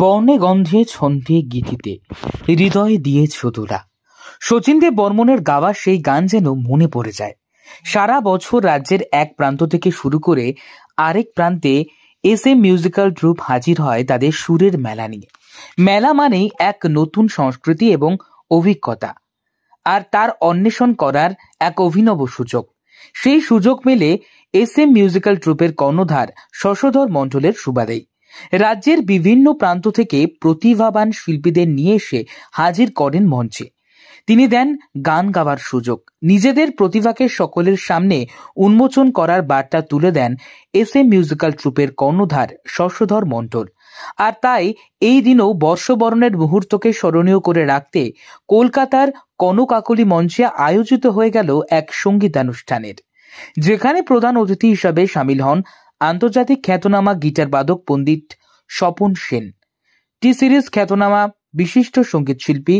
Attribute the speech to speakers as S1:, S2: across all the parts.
S1: বর্ণে গন্ধে ছন্দে গীতিতে হৃদয়ে দিয়েছ শচীন দেব বর্মনের গাওয়া সেই গান যেন মনে পড়ে যায় সারা বছর রাজ্যের এক প্রান্ত থেকে শুরু করে আরেক প্রান্তে এস এম মিউজিক্যাল ট্রুপ হাজির হয় তাদের সুরের মেলা নিয়ে মেলা মানেই এক নতুন সংস্কৃতি এবং অভিজ্ঞতা আর তার অন্বেষণ করার এক অভিনব সুযোগ সেই সুযোগ মেলে এস এম মিউজিক্যাল ট্রুপের কর্ণধার শশধর মণ্ডলের সুবাদেই রাজ্যের বিভিন্ন প্রান্ত থেকে প্রতিভাবান শিল্পীদের নিয়ে এসে হাজির করেন মঞ্চে তিনি দেন গান গাওয়ার সুযোগ নিজেদের প্রতিভাকে সকলের সামনে উন্মোচন করার বার্তা তুলে দেন এস এ মিউজিক্যাল ট্রুপের কর্ণধার শশধর মন্ডল আর তাই এই দিনও বর্ষবরণের মুহূর্তকে স্মরণীয় করে রাখতে কলকাতার কনকাকলি মঞ্চে আয়োজিত হয়ে গেল এক সঙ্গীতানুষ্ঠানের যেখানে প্রধান অতিথি হিসাবে সামিল হন আন্তর্জাতিক খ্যাতনামা গিটারবাদক পণ্ডিত স্বপন সেন টি সিরিজ খ্যাতনামা বিশিষ্ট সঙ্গীতশিল্পী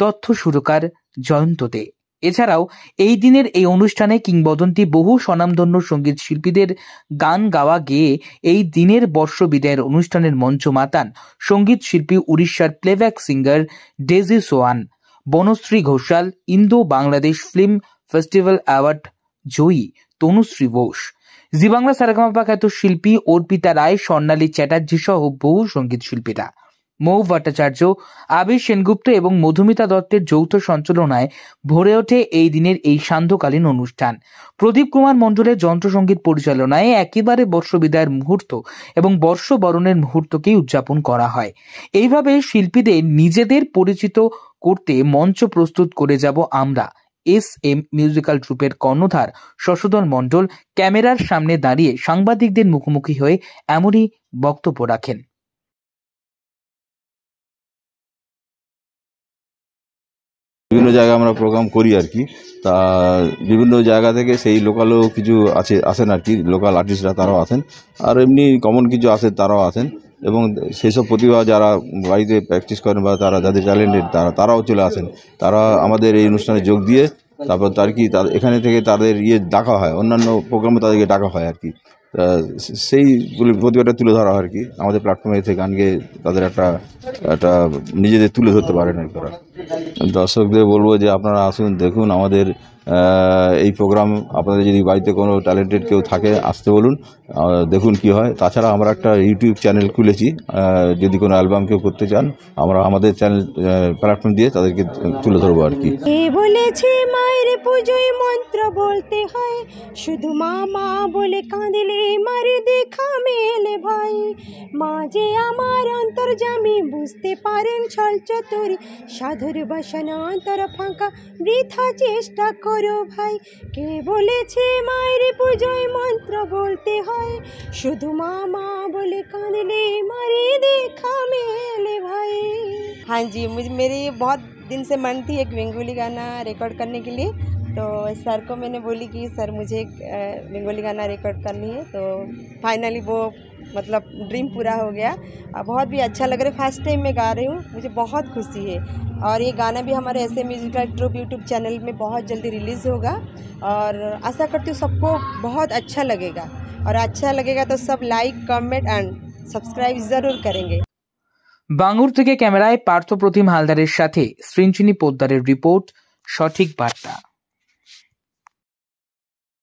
S1: তথ্য সুরকার জয়ন্ত দে এছাড়াও এই দিনের এই অনুষ্ঠানে কিংবদন্তি বহু স্বনামধন্য সঙ্গীত শিল্পীদের গান গাওয়া গেয়ে এই দিনের বর্ষ বিদায়ের অনুষ্ঠানের মঞ্চ মাতান সঙ্গীত শিল্পী উড়িষ্যার playback singer Daisy Swain Banashree Ghoshal Indo Bangladesh film festival award জয়ী তনুশ্রী বোস জিবাংলা সারাগামাপা খ্যাত শিল্পী অর্পিতা রায় স্বর্ণালী চ্যাটার্জি সহ বহু সঙ্গীত শিল্পীরা মৌ ভট্টাচার্য আবির সেনগুপ্ত এবং মধুমিতা দত্তের যৌথ সঞ্চালনায় ভরে ওঠে এই দিনের এই সান্ধ্যকালীন অনুষ্ঠান প্রদীপ কুমার মণ্ডলের যন্ত্রসঙ্গীত পরিচালনায় একেবারে বর্ষবিদায়ের মুহূর্ত এবং বর্ষবরণের মুহূর্তকেই উদযাপন করা হয় এইভাবে শিল্পীদের নিজেদের পরিচিত করতে মঞ্চ প্রস্তুত করে যাব আমরা এস এম মিউজিক্যাল ট্রুপের কর্ণধার শশধর মণ্ডল ক্যামেরার সামনে দাঁড়িয়ে সাংবাদিকদের মুখোমুখি হয়ে এমনই বক্তব্য রাখেন
S2: বিভিন্ন জায়গায় আমরা প্রোগ্রাম করি আর কি তা বিভিন্ন জায়গা থেকে সেই লোকালও কিছু আছে আসেন আর কি লোকাল আর্টিস্টরা তারাও আসেন আর এমনি কমন কিছু আছে তারাও আসেন এবং সেই সব প্রতিভা যারা বাড়িতে প্র্যাকটিস করেন বা তারা যাদের ট্যালেন্টেড তারা তারাও চলে আসেন তারা আমাদের এই অনুষ্ঠানে যোগ দিয়ে তারপর তার কি এখানে থেকে তাদের ইয়ে ডাকা হয় অন্যান্য প্রোগ্রামে তাদেরকে ডাকা হয় আর কি সেই প্রতিভাটা তুলে ধরা আর কি আমাদের প্ল্যাটফর্মে এতে গান গেয়ে তাদের একটা একটা নিজেদের তুলে ধরতে পারেন তারা দর্শকদের বলবো যে আপনারা আসুন দেখুন আমাদের এই প্রোগ্রাম আপনাদের যদি বাড়িতে কোনো ট্যালেন্টেড কেউ থাকে আসতে বলুন দেখুন কি হয় তাছাড়া আমরা একটা ইউটিউব চ্যানেল খুলেছি যদি কোনো অ্যালবাম কেউ করতে চান আমরা আমাদের চ্যানেল প্ল্যাটফর্ম দিয়ে তাদেরকে তুলে ধরবো আর কি
S3: বলেছে মায়ের পুজোয় মন্ত্র বলতে হয় শুধু মা মা বলে কাঁদলে মার দেখা মেলে ভাই মা যে আমার অন্তর্জামি বুঝতে পারেন ছল চতুরি সাধুর বাসনা অন্তর ফাঁকা বৃথা চেষ্টা করে করো ভাই কে বলেছে মায়ের পূজায় মন্ত্র বলতে হয় শুধু মা মা বলে কাঁদলে মারে দেখা মেলে भाई हाँ जी मुझे मेरी बहुत
S4: दिन से मन थी एक बेंगोली गाना रिकॉर्ड करने के लिए तो सर को मैंने बोली कि सर मुझे एक बेंगोली गाना रिकॉर्ड करनी है तो फाइनली वो मतलब ड्रीम पूरा हो गया और बहुत भी अच्छा लग रहा है फर्स्ट टाइम मैं गा रही हूँ मुझे बहुत खुशी है और ये गाना भी हमारे ऐसे म्यूजिकल ट्रूप यूट्यूब चैनल में बहुत जल्दी रिलीज़ होगा और आशा करती हूँ सबको बहुत अच्छा लगेगा और अच्छा लगेगा तो सब लाइक कमेंट एंड सब्सक्राइब जरूर करेंगे
S1: बांगुर कैमर पार्थ प्रतिम हालदारे साथ সাথে শ্রীঞ্চিনী পোদ্দারের রিপোর্ট সঠিক